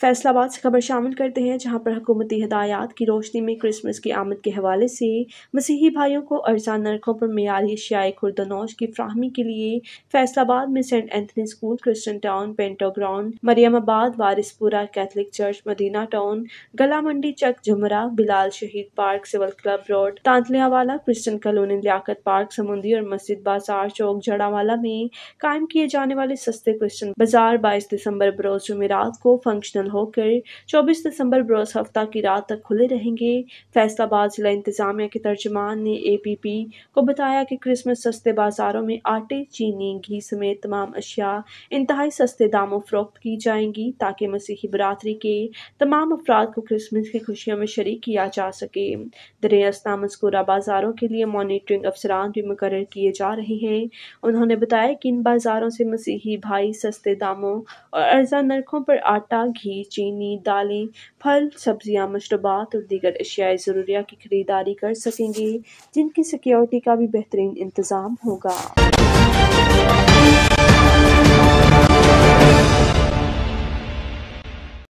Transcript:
फैसलाबाद से खबर शामिल करते हैं जहां पर हुकूमती हदायत की रोशनी में क्रिसमस की आमद के हवाले से मसीही भाइयों को अर्जा नरखों पर मीरी शाय खुर्दनौश की फ्राहमी के लिए फैसलाबाद में saint Anthony school Christian town पेंटो ground Mariamabad Warispura Catholic church Madina town Ghalla Mandi Chak Jhumra Bilal Shaheed park civil club road Tantaliyawala Christian colony Liaquat park Samundri और मस्जिद बाजार चौक जड़ावाला में कायम किए जाने वाले सस्ते क्रिस्टन बाजार बाईस दिसंबर बरोज जुमेरात को फंक्शनल मुकम्मल होकर 24 दिसंबर बरस हफ्ता की रात तक खुले रहेंगे फैसलाबाद जिला इंतजामिया के तर्जमान ने ए पी पी को बताया कि क्रिसमस सस्ते बाजारों में आटे चीनी घी समेत तमाम अशिया इंतहाई सस्ते दामों फरोख्त की जाएंगी ताकि मसीही बरदरी के तमाम अफराद को क्रिसमस की खुशियों में शरीक किया जा सके दरियास्ता मस्कूरा बाजारों के लिए मॉनिटरिंग अफसरान भी मुकर किए जा रहे हैं उन्होंने बताया कि इन बाजारों से मसीही भाई सस्ते दामों और अर्जा नरखों पर आटा घी दही चीनी दालें फल सब्जियां मशरूबात और दीगर अशियाए ज़रूरिया की ख़रीदारी कर सकेंगे जिनकी सिक्योरिटी का भी बेहतरीन इंतज़ाम होगा